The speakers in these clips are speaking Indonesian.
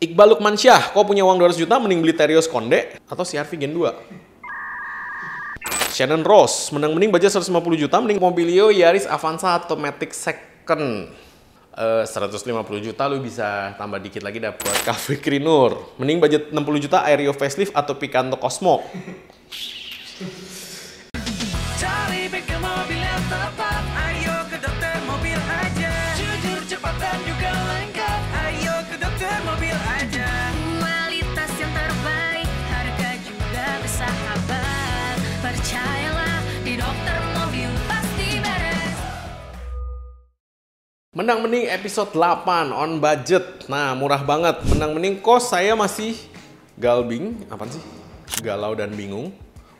Iqbal Lukman Syah, kau punya uang 200 juta mending beli Terios Konde atau CRV Gen 2? Shannon Rose, menang-mending budget 150 juta mending Mobilio Yaris Avanza atau Matic Second. Eh, uh, 150 juta lu bisa tambah dikit lagi dapat Cafe Krinur. Mending budget 60 juta Aerio Facelift atau Picanto Cosmo. Menang Mening episode 8 on budget. Nah, murah banget. Menang Mening kos saya masih galbing, apa sih? Galau dan bingung.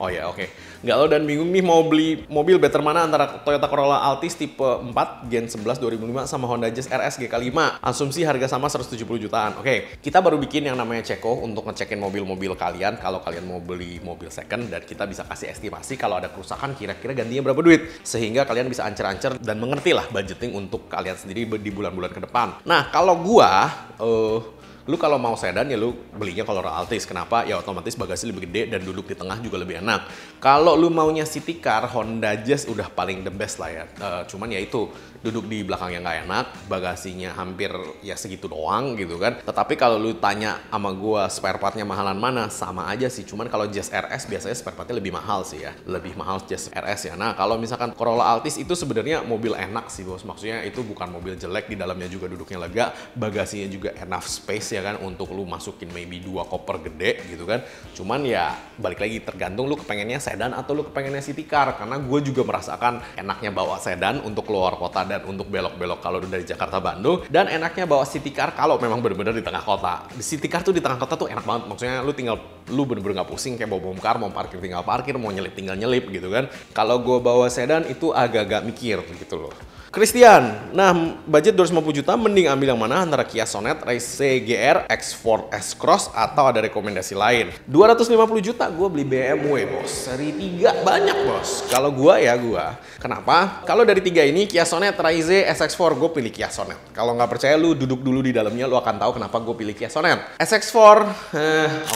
Oh ya, oke. Okay. Nggak lo dan bingung nih mau beli mobil better mana antara Toyota Corolla Altis tipe 4 Gen 11 2005 sama Honda Jazz RS GK5. Asumsi harga sama 170 jutaan. Oke, okay. kita baru bikin yang namanya Ceko untuk ngecekin mobil-mobil kalian kalau kalian mau beli mobil second dan kita bisa kasih estimasi kalau ada kerusakan kira-kira gantinya berapa duit sehingga kalian bisa ancer-ancer dan mengerti lah budgeting untuk kalian sendiri di bulan-bulan ke depan. Nah, kalau gua eh uh, lu kalau mau sedan ya lu belinya kalau Altis kenapa ya otomatis bagasi lebih gede dan duduk di tengah juga lebih enak kalau lu maunya city car Honda Jazz udah paling the best lah ya uh, cuman ya itu duduk di belakang yang nggak enak bagasinya hampir ya segitu doang gitu kan tetapi kalau lu tanya sama gua spare partnya mahalan mana sama aja sih cuman kalau Jazz RS biasanya spare partnya lebih mahal sih ya lebih mahal Jazz RS ya nah kalau misalkan Corolla Altis itu sebenarnya mobil enak sih bos maksudnya itu bukan mobil jelek di dalamnya juga duduknya lega bagasinya juga enough space ya Ya kan untuk lu masukin maybe dua koper gede gitu kan cuman ya balik lagi tergantung lu kepengennya sedan atau lu kepengennya city car karena gue juga merasakan enaknya bawa sedan untuk keluar kota dan untuk belok-belok kalau dari Jakarta Bandung dan enaknya bawa city car kalau memang bener-bener di tengah kota di city car tuh di tengah kota tuh enak banget maksudnya lu tinggal lu bener-bener nggak pusing kayak bawa bom car mau parkir tinggal parkir mau nyelip tinggal nyelip gitu kan kalau gue bawa sedan itu agak-agak mikir gitu loh Christian, nah budget 250 juta mending ambil yang mana antara Kia Sonet, Race GR CBR, X4, S-Cross, atau ada rekomendasi lain. 250 juta gue beli BMW bos, seri 3 banyak bos. Kalau gue ya gue. Kenapa? Kalau dari tiga ini Kia Sonet, Raize, SX4, gue pilih Kia Sonet. Kalau nggak percaya lu duduk dulu di dalamnya, lu akan tahu kenapa gue pilih Kia Sonet. SX4, eh,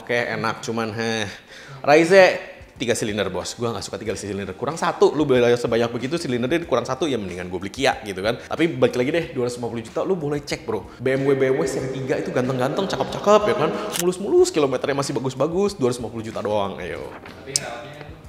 oke okay, enak cuman eh. Raize tiga silinder bos gue nggak suka tiga silinder kurang satu lu beli sebanyak begitu silindernya kurang satu ya mendingan gue beli Kia gitu kan tapi balik lagi deh 250 juta lu boleh cek bro BMW BMW seri 3 itu ganteng-ganteng cakep-cakep ya kan mulus-mulus kilometernya masih bagus-bagus 250 juta doang ayo tapi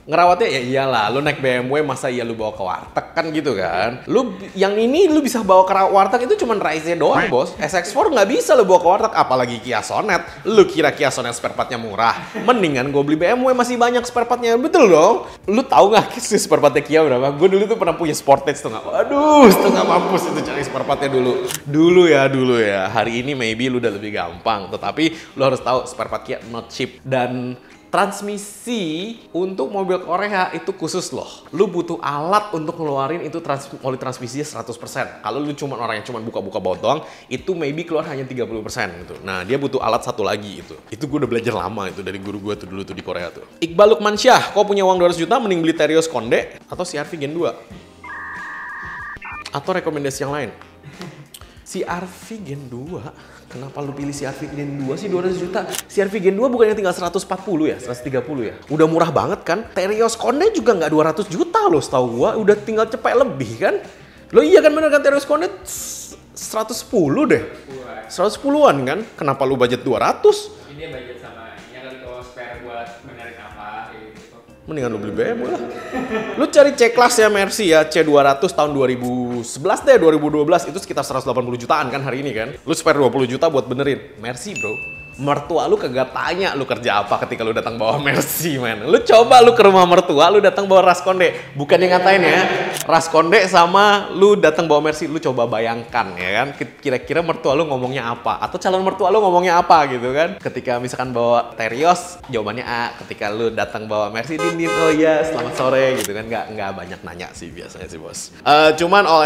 ngerawatnya ya iyalah lu naik BMW masa iya lu bawa ke warteg kan gitu kan lu yang ini lu bisa bawa ke warteg itu cuman Rise doang bos SX4 nggak bisa lu bawa ke warteg apalagi Kia Sonet lu kira Kia Sonet spare partnya murah mendingan gue beli BMW masih banyak spare partnya betul dong lu tau nggak sih spare partnya Kia berapa gue dulu tuh pernah punya Sportage tuh nggak aduh setengah mampus itu cari spare partnya dulu dulu ya dulu ya hari ini maybe lu udah lebih gampang tetapi lu harus tahu spare part Kia not cheap dan transmisi untuk mobil Korea itu khusus loh. Lu butuh alat untuk ngeluarin itu trans oli transmisinya 100%. Kalau lu cuma orang yang cuma buka-buka baut doang, itu maybe keluar hanya 30% gitu. Nah, dia butuh alat satu lagi itu. Itu gue udah belajar lama itu dari guru gue tuh dulu tuh di Korea tuh. Iqbal Lukman Syah, kau punya uang 200 juta mending beli Terios Konde atau CRV Gen 2? Atau rekomendasi yang lain? si RV Gen 2 kenapa lu pilih si RV Gen 2 sih 200 juta si RV Gen 2 bukannya tinggal 140 ya 130 ya udah murah banget kan Terios Konde juga nggak 200 juta loh setahu gua udah tinggal cepet lebih kan lo iya kan bener kan Terios Konde 110 deh 110-an kan kenapa lu budget 200 ini budget sama spare buat benerin apa gitu. Mendingan lu beli BM lah. lu cari C class ya Mercy ya, C200 tahun 2011 deh, 2012 itu sekitar 180 jutaan kan hari ini kan. Lu spare 20 juta buat benerin. Mercy, Bro mertua lu kagak tanya lu kerja apa ketika lu datang bawa Mercy man lu coba lu ke rumah mertua lu datang bawa raskonde bukan yang ngatain ya raskonde sama lu datang bawa Mercy lu coba bayangkan ya kan kira-kira mertua lu ngomongnya apa atau calon mertua lu ngomongnya apa gitu kan ketika misalkan bawa Terios jawabannya A ketika lu datang bawa Mercy Dindin oh ya, selamat sore gitu kan nggak nggak banyak nanya sih biasanya sih bos uh, cuman all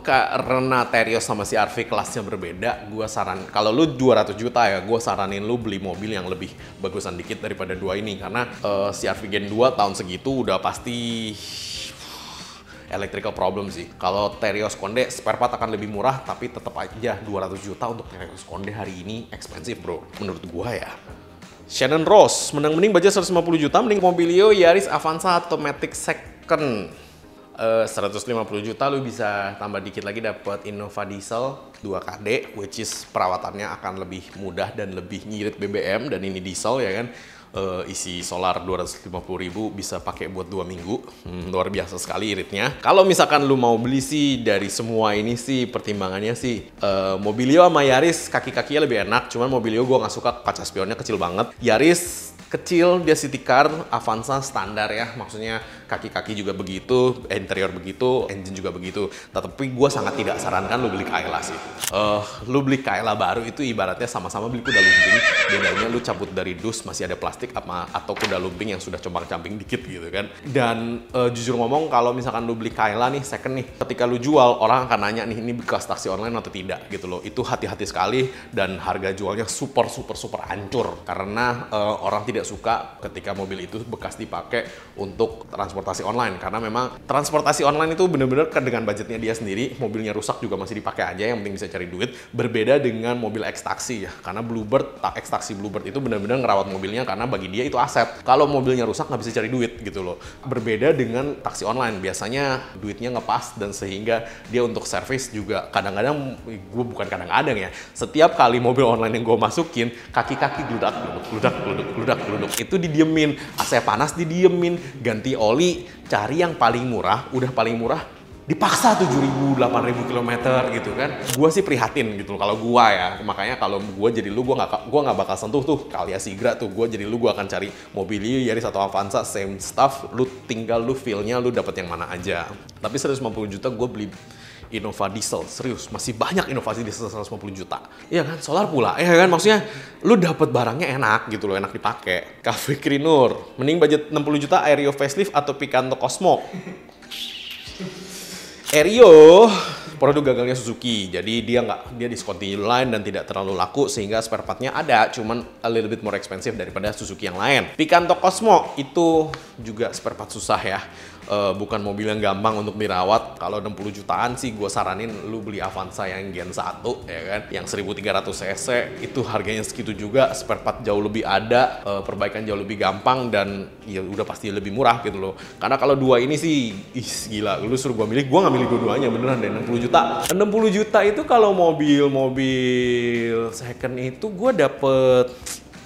karena Terios sama si Arfi kelasnya berbeda gua saran kalau lu 200 juta ya gua saran saranin lu beli mobil yang lebih bagusan dikit daripada dua ini karena uh, CRV Gen 2 tahun segitu udah pasti electrical problem sih. Kalau Terios Konde spare part akan lebih murah tapi tetap aja 200 juta untuk Terios Konde hari ini ekspensif, Bro. Menurut gua ya. Shannon Rose menang mending budget 150 juta mending Mobilio Yaris Avanza Automatic Second. 150 eh, juta lu bisa tambah dikit lagi dapat Innova Diesel 2KD which is perawatannya akan lebih mudah dan lebih ngirit BBM dan ini diesel ya kan uh, isi solar 250 ribu bisa pakai buat dua minggu hmm, luar biasa sekali iritnya kalau misalkan lu mau beli sih dari semua ini sih pertimbangannya sih uh, eh, Mobilio sama Yaris kaki-kakinya lebih enak cuman Mobilio gua nggak suka kaca spionnya kecil banget Yaris kecil, dia city car, Avanza standar ya, maksudnya kaki-kaki juga begitu, interior begitu, engine juga begitu. Tetapi gue sangat tidak sarankan lu beli Kaila sih. Uh, lu beli Kaila baru itu ibaratnya sama-sama beli kuda lumping, bedanya lu cabut dari dus masih ada plastik apa atau kuda lumping yang sudah cembang camping dikit gitu kan. Dan uh, jujur ngomong kalau misalkan lu beli Kaila nih second nih, ketika lu jual orang akan nanya nih ini bekas taksi online atau tidak gitu loh. Itu hati-hati sekali dan harga jualnya super super super hancur karena uh, orang tidak tidak suka ketika mobil itu bekas dipakai untuk transportasi online karena memang transportasi online itu benar-benar dengan budgetnya dia sendiri mobilnya rusak juga masih dipakai aja yang penting bisa cari duit berbeda dengan mobil X ya karena Bluebird tak taksi Bluebird itu benar-benar ngerawat mobilnya karena bagi dia itu aset kalau mobilnya rusak nggak bisa cari duit gitu loh berbeda dengan taksi online biasanya duitnya ngepas dan sehingga dia untuk service juga kadang-kadang gue bukan kadang-kadang ya setiap kali mobil online yang gue masukin kaki-kaki gludak gludak gludak gludak kerudung itu didiemin, AC panas didiemin, ganti oli, cari yang paling murah, udah paling murah dipaksa 7000 8000 km gitu kan. Gua sih prihatin gitu kalau gua ya. Makanya kalau gua jadi lu gua nggak gua nggak bakal sentuh tuh ya Sigra tuh. Gua jadi lu gua akan cari Mobilio, Yaris atau Avanza same stuff. Lu tinggal lu feelnya lu dapat yang mana aja. Tapi 150 juta gua beli Innova diesel, serius masih banyak inovasi di 150 juta. Iya kan, solar pula. Iya kan maksudnya lu dapat barangnya enak gitu loh, enak dipakai. Cafe Krinur, mending budget 60 juta Aerio facelift atau Picanto Cosmo. Aerio produk gagalnya Suzuki, jadi dia nggak dia discontinue line dan tidak terlalu laku sehingga spare partnya ada, cuman a little bit more expensive daripada Suzuki yang lain. Picanto Cosmo itu juga spare part susah ya uh, bukan mobil yang gampang untuk dirawat. Kalau 60 jutaan sih gue saranin lu beli Avanza yang Gen 1 ya kan, yang 1300 cc itu harganya segitu juga, spare part jauh lebih ada, uh, perbaikan jauh lebih gampang dan ya udah pasti lebih murah gitu loh. Karena kalau dua ini sih ih gila, lu suruh gue milih, gue gak milih dua-duanya beneran deh 60 juta. 60 juta itu kalau mobil-mobil second itu gue dapet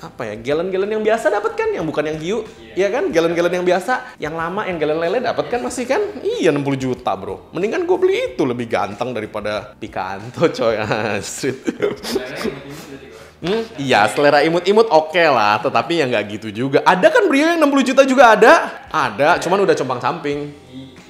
apa ya galon-galon yang biasa dapat kan yang bukan yang hiu yeah. ya kan galon-galon yang biasa yang lama yang galon lele dapat kan masih kan iya 60 juta bro mendingan gue beli itu lebih ganteng daripada pikanto coy street Hmm, iya, selera imut-imut oke okay lah, tetapi yang nggak gitu juga. Ada kan Brio yang 60 juta juga ada? Ada, cuman udah compang-camping. Iya.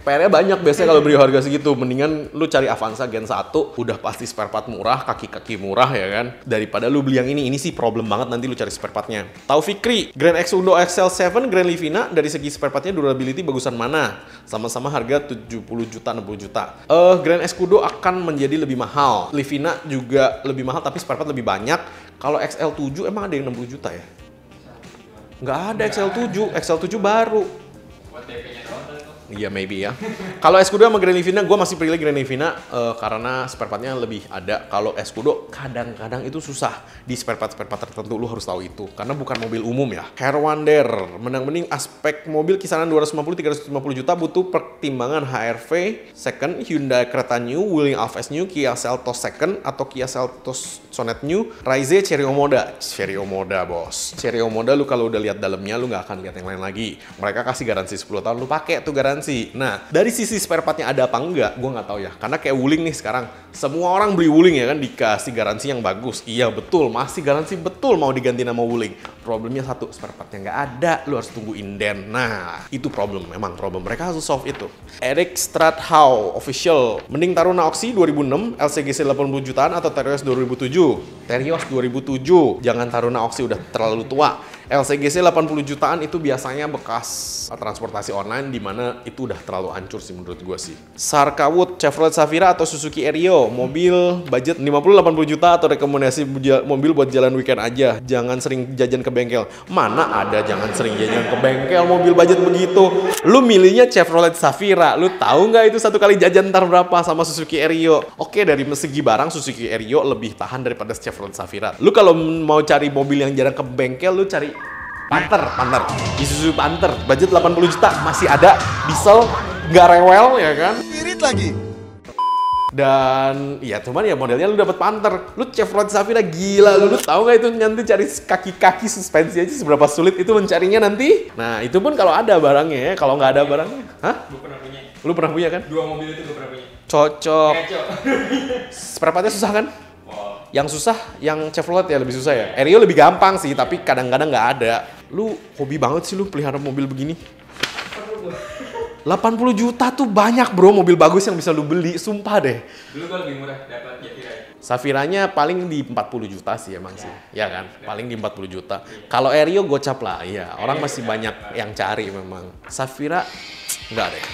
PR-nya banyak biasanya kalau beli harga segitu. Mendingan lu cari Avanza Gen 1, udah pasti spare part murah, kaki-kaki murah ya kan. Daripada lu beli yang ini, ini sih problem banget nanti lu cari spare partnya. Tau Fikri, Grand X Undo XL7 Grand Livina dari segi spare partnya durability bagusan mana? Sama-sama harga 70 juta 60 juta. Eh uh, Grand Kudo akan menjadi lebih mahal. Livina juga lebih mahal tapi spare part lebih banyak. Kalau XL7 emang ada yang 60 juta ya? Nggak ada XL7, XL7 baru. Iya yeah, maybe ya. Kalau Escudo sama Livina, gue masih pilih Livina uh, karena spare partnya lebih ada. Kalau Escudo kadang-kadang itu susah di spare part spare part tertentu lu harus tahu itu karena bukan mobil umum ya. Herwander menang mending aspek mobil kisaran 250 350 juta butuh pertimbangan HRV second Hyundai Creta New, Wuling S New, Kia Seltos second atau Kia Seltos Sonet New, Raize Cherry Omoda. Cherry Omoda bos. Cherry Omoda lu kalau udah lihat dalamnya lu nggak akan lihat yang lain lagi. Mereka kasih garansi 10 tahun lu pakai tuh garansi garansi. Nah, dari sisi spare partnya ada apa enggak, gue nggak tahu ya. Karena kayak Wuling nih sekarang, semua orang beli Wuling ya kan dikasih garansi yang bagus. Iya betul, masih garansi betul mau diganti nama Wuling. Problemnya satu, spare partnya nggak ada, lu harus tunggu inden. Nah, itu problem, memang problem. Mereka harus solve itu. Eric Strathau official. Mending Taruna Oxy 2006, LCGC 80 jutaan atau Terios 2007? Terios 2007. Jangan Taruna Oxy udah terlalu tua LCGC 80 jutaan itu biasanya bekas transportasi online di mana itu udah terlalu hancur sih menurut gue sih. Sarkawood, Chevrolet Safira atau Suzuki Erio, mobil budget 50-80 juta atau rekomendasi mobil buat jalan weekend aja. Jangan sering jajan ke bengkel. Mana ada jangan sering jajan ke bengkel mobil budget begitu. Lu milihnya Chevrolet Safira, lu tahu nggak itu satu kali jajan ntar berapa sama Suzuki Erio? Oke dari segi barang Suzuki Erio lebih tahan daripada Chevrolet Safira. Lu kalau mau cari mobil yang jarang ke bengkel, lu cari Panther, Panther. Isuzu Panther, budget 80 juta, masih ada, diesel, nggak rewel ya kan? Irit lagi. Dan ya cuman ya modelnya lu dapat Panther, lu Chevrolet Safira gila lu, lu tahu nggak itu nanti cari kaki-kaki suspensi aja seberapa sulit itu mencarinya nanti. Nah itu pun kalau ada barangnya ya, kalau nggak ada barangnya, hah? Lu pernah punya. Lu pernah punya kan? Dua mobil itu lu pernah punya. Cocok. Kacau. Seperempatnya susah kan? Yang susah, yang Chevrolet ya lebih susah ya. Erio lebih gampang sih, tapi kadang-kadang nggak -kadang ada. Lu hobi banget sih lu pelihara mobil begini. 80 juta tuh banyak bro mobil bagus yang bisa lu beli, sumpah deh. Dulu gua lebih murah dapat Yatira. Ya. Safiranya paling di 40 juta sih emang ya. sih. Ya kan? Paling di 40 juta. Kalau Erio gocap lah, iya. Orang masih banyak yang cari memang. Safira enggak deh.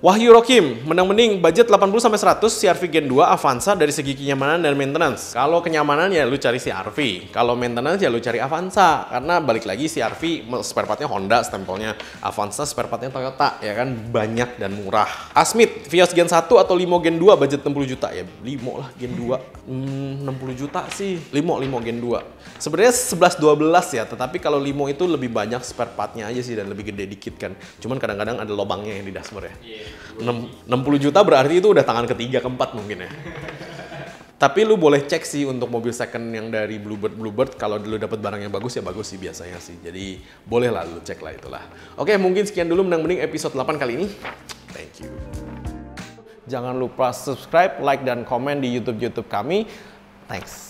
Wahyu Rokim, menang-mening budget 80 sampai 100 CRV Gen 2 Avanza dari segi kenyamanan dan maintenance. Kalau kenyamanan ya lu cari CRV, kalau maintenance ya lu cari Avanza karena balik lagi CRV spare partnya Honda stempelnya, Avanza spare partnya Toyota ya kan banyak dan murah. Asmit, Vios Gen 1 atau Limo Gen 2 budget 60 juta ya. Limo lah Gen 2 hmm, 60 juta sih. Limo Limo Gen 2. Sebenarnya 11 12 ya, tetapi kalau Limo itu lebih banyak spare partnya aja sih dan lebih gede dikit kan. Cuman kadang-kadang ada lobangnya yang di dashboard ya. Yeah. 60 juta berarti itu udah tangan ketiga keempat mungkin ya. Tapi lu boleh cek sih untuk mobil second yang dari Bluebird Bluebird kalau lu dapat barang yang bagus ya bagus sih biasanya sih. Jadi boleh lah lu cek lah itulah. Oke, mungkin sekian dulu menang mending episode 8 kali ini. Thank you. Jangan lupa subscribe, like dan komen di YouTube-YouTube kami. Thanks.